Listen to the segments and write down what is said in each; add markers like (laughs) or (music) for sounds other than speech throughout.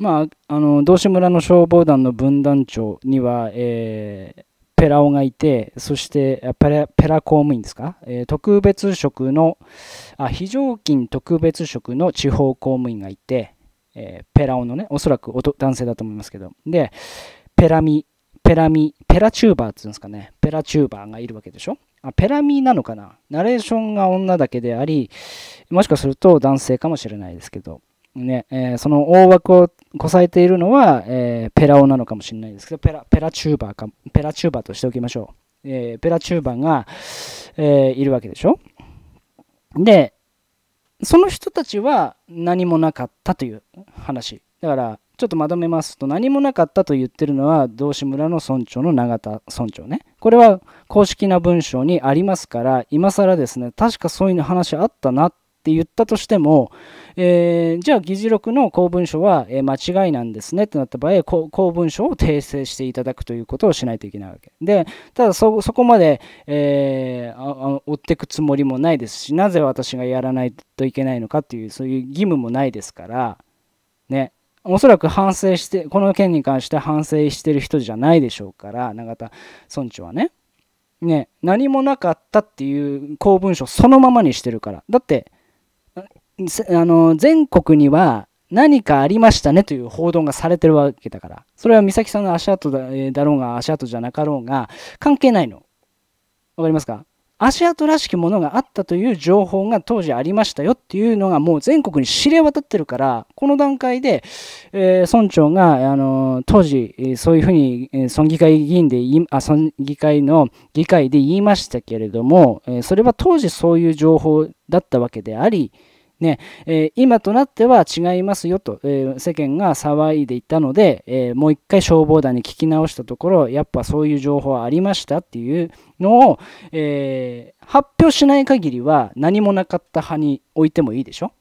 まあ、あの道志村の消防団の分団長には、えー、ペラオがいて、そしてペラペラ公務員ですか、えー、特別職のあ、非常勤特別職の地方公務員がいて、えー、ペラオのね、おそらく男性だと思いますけど、で、ペラミ、ペラミ、ペラチューバーって言うんですかね、ペラチューバーがいるわけでしょ。あペラミなのかなナレーションが女だけであり、もしかすると男性かもしれないですけど、ね、えー、その大枠をこさえているのは、えー、ペラオなのかもしれないですけど、ペラ、ペラチューバーか、ペラチューバーとしておきましょう。えー、ペラチューバーが、えいるわけでしょ。で、その人たちは何もなかったという話。だから、ちょっとまとめますと、何もなかったと言ってるのは、道志村の村長の永田村長ね。これは公式な文章にありますから、今更ですね、確かそういう話あったなっって言ったとしても、えー、じゃあ議事録の公文書は、え間違いなんですねってなった場合公文書を訂正していただくということをしないといけないわけでただそこまで、えー、追っていくつもりもないですしなぜ私がやらないといけないのかっていうそういう義務もないですからねおそらく反省してこの件に関して反省してる人じゃないでしょうから永田村長はねね何もなかったっていう公文書そのままにしてるからだってあの全国には何かありましたねという報道がされてるわけだからそれは美咲さんの足跡だ,、えだろうが足跡じゃなかろうが関係ないのわかりますか足跡らしきものがあったという情報が当時ありましたよっていうのがもう全国に知れ渡ってるからこの段階で、えー、村長が、あのー、当時、そういうふうに、え村議会議員であ村議会の議会で言いましたけれども、えそれは当時そういう情報だったわけでありねえー、今となっては違いますよと、えー、世間が騒いでいたので、えー、もう一回消防団に聞き直したところやっぱそういう情報はありましたっていうのを、え発表しない限りは何もなかった派に置いてもいいでしょ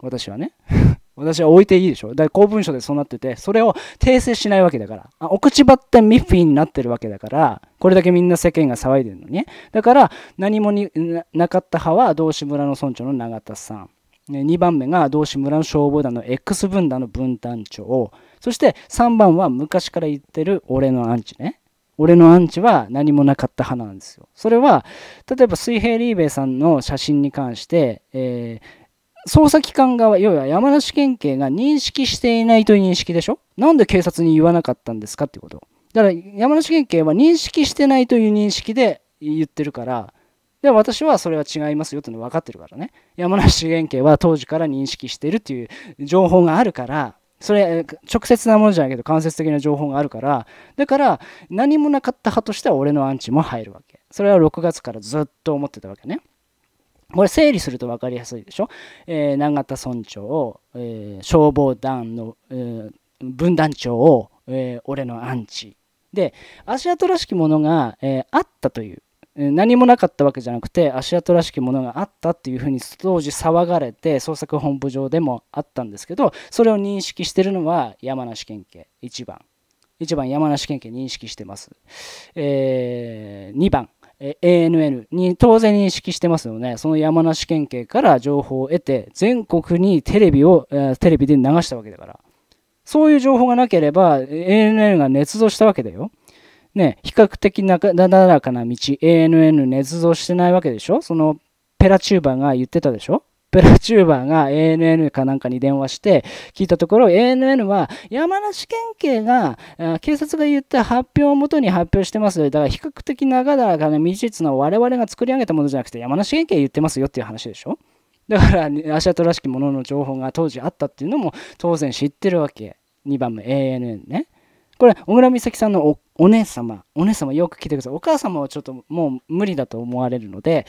私はね (laughs) 私は置いていいでしょだから公文書でそうなっててそれを訂正しないわけだからあお口ばってミッフィーになってるわけだからこれだけみんな世間が騒いでるのにねだから何もになかった派は道志村の村長の永田さん2番目が同志村の消防団の X 分団の分団長そして3番は昔から言ってる俺のアンチね俺のアンチは何もなかった派なんですよそれは例えば水平リーベイさんの写真に関して、えー、捜査機関側要は山梨県警が認識していないという認識でしょなんで警察に言わなかったんですかってことだから山梨県警は認識してないという認識で言ってるからで私はそれは違いますよっていうの分かってるからね。山梨県警は当時から認識してるっていう情報があるから、それ直接なものじゃないけど間接的な情報があるからだから何もなかった派としては俺のアンチも入るわけそれは6月からずっと思ってたわけねこれ整理すると分かりやすいでしょ、えー、永田村長、えー、消防団の、えー、分団長を、えー、俺のアンチで足跡らしきものが、えあったという何もなかったわけじゃなくて足跡らしきものがあったっていうふうに当時騒がれて捜索本部上でもあったんですけどそれを認識してるのは山梨県警1番1番山梨県警認識してます、えー、2番 ANN に当然認識してますよね。その山梨県警から情報を得て、全国にテレビを、テレビで流したわけだから。そういう情報がなければ、ANN が捏造したわけだよ。ね、比較的なだらかな道、ANN 捏造してないわけでしょそのペラチューバーが言ってたでしょペラチューバーが ANN かなんかに電話して聞いたところ ANN は山梨県警が警察が言った発表をもとに発表してますよだから比較的長らかな未実の我々が作り上げたものじゃなくて山梨県警言ってますよっていう話でしょだから足跡らしきものの情報が当時あったっていうのも当然知ってるわけ2番目 ANN ねこれ、小倉美咲さんのおお姉様、お姉様よく聞いてください。お母様はちょっともう無理だと思われるので、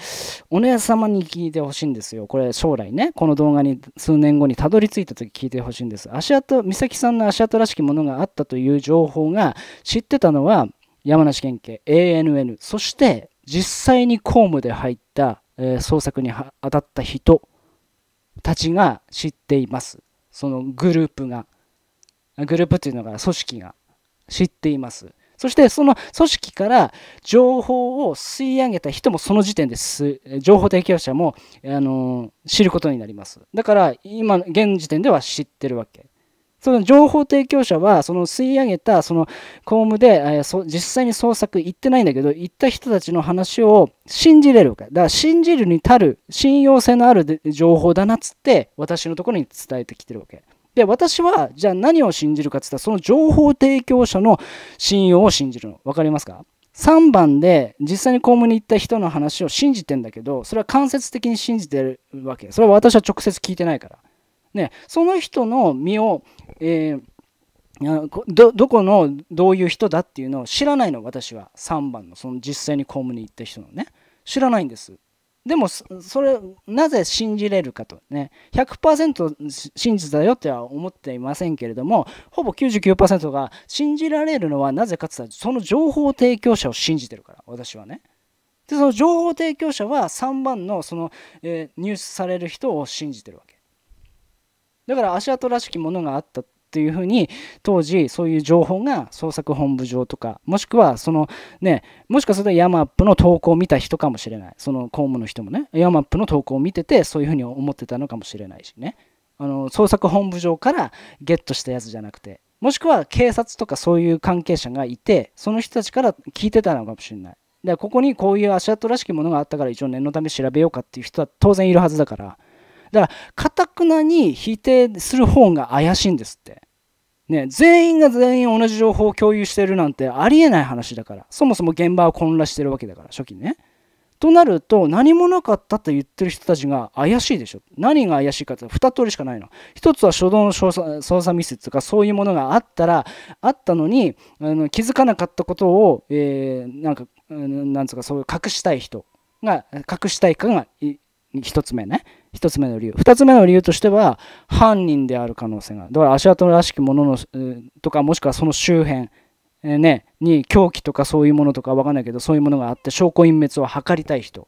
お姉様に聞いてほしいんですよ。これ、将来ね、この動画に数年後にたどり着いた時聞いてほしいんです。足跡、美咲さんの足跡らしきものがあったという情報が知ってたのは、山梨県警 ANN、そして実際に公務で入った、えー、捜索に当たった人たちが知っています。そのグループが。グループっていうのが組織が。知っています。そしてその組織から情報を吸い上げた人もその時点です情報提供者もあの知ることになります。だから今現時点では知ってるわけ。その情報提供者はその吸い上げたその公務で、え実際に捜索行ってないんだけど行った人たちの話を信じれるわけ。だから信じるに足る信用性のある情報だなっつって私のところに伝えてきてるわけ。で、私は、じゃあ何を信じるかって言ったら、その情報提供者の信用を信じるの。分かりますか ?3 番で、実際に公務に行った人の話を信じてんだけど、それは間接的に信じてるわけ。それは私は直接聞いてないから。ね、その人の身を、えー、どどこのどういう人だっていうのを知らないの私は3番のその実際に公務に行った人のね知らないんですでもそれなぜ信じれるかとね100%真実だよっては思っていませんけれどもほぼ99%が信じられるのはなぜかって言ったらその情報提供者を信じてるから私はねでその情報提供者は3番のその、えー、入手される人を信じてるわけだから足跡らしきものがあったっていうふうに当時そういう情報が捜索本部上とかもしくはそのねもしかするとヤマップの投稿を見た人かもしれないその公務の人もねヤマップの投稿を見ててそういうふうに思ってたのかもしれないしねあの捜索本部上からゲットしたやつじゃなくてもしくは警察とかそういう関係者がいてその人たちから聞いてたのかもしれないでここにこういう足跡らしきものがあったから一応念のため調べようかっていう人は当然いるはずだからだから、かたくなに否定する方が怪しいんですって。ね、全員が全員同じ情報を共有してるなんてありえない話だから。そもそも現場を混乱してるわけだから、初期ね。となると、何もなかったと言ってる人たちが怪しいでしょ。何が怪しいかって2通りしかないの。1つは初動の操作ミスとかそういうものがあったら、あったのに、あの気づかなかったことを、えー、なんか、なんつうか、そういう隠したい人が、隠したいかが1つ目ね。1つ目の理由2つ目の理由としては犯人である可能性がだから足跡らしきもののとかもしくはその周辺ね、に凶器とかそういうものとか分かんないけどそういうものがあって証拠隠滅を図りたい人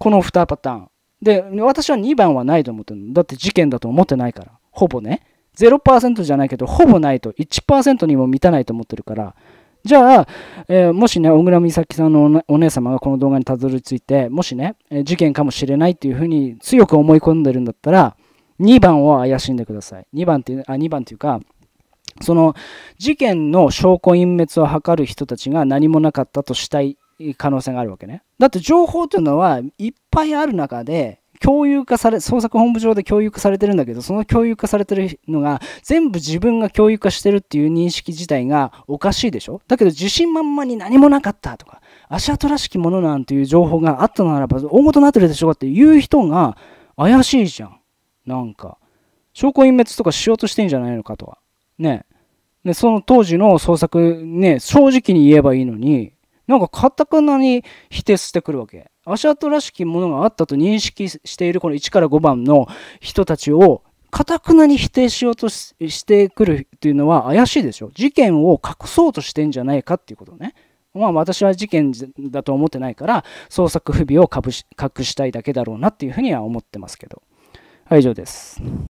この2パターンで私は2番はないと思ってるだって事件だと思ってないからほぼね0%じゃないけどほぼないと1%にも満たないと思ってるからじゃあ、えー、もしね、小倉美咲さんのお姉様がこの動画にたどり着いて、もしね、えー、事件かもしれないっていうふうに強く思い込んでるんだったら、2番を怪しんでください。2番っていう、あ、2番っていうか、その事件の証拠隠滅を図る人たちが何もなかったとしたい可能性があるわけね。だって情報というのはいっぱいある中で共有化され、創作本部上で共有化されてるんだけど、その共有化されてるのが、全部自分が共有化してるっていう認識自体がおかしいでしょだけど自信満々に何もなかったとか、足跡らしきものなんていう情報があったならば、大事になってるでしょっていう人が怪しいじゃん。なんか、証拠隠滅とかしようとしてんじゃないのかとは。ね。で、その当時の創作、ね、正直に言えばいいのに、なんかかたくなに否定してくるわけ。足跡らしきものがあったと認識しているこの1から5番の人たちをかたくなに否定しようとしてくるっていうのは怪しいでしょ事件を隠そうとしてんじゃないかっていうことね。まあ私は事件だと思ってないから捜索不備を隠したいだけだろうなっていうふうには思ってますけど。はい、以上です。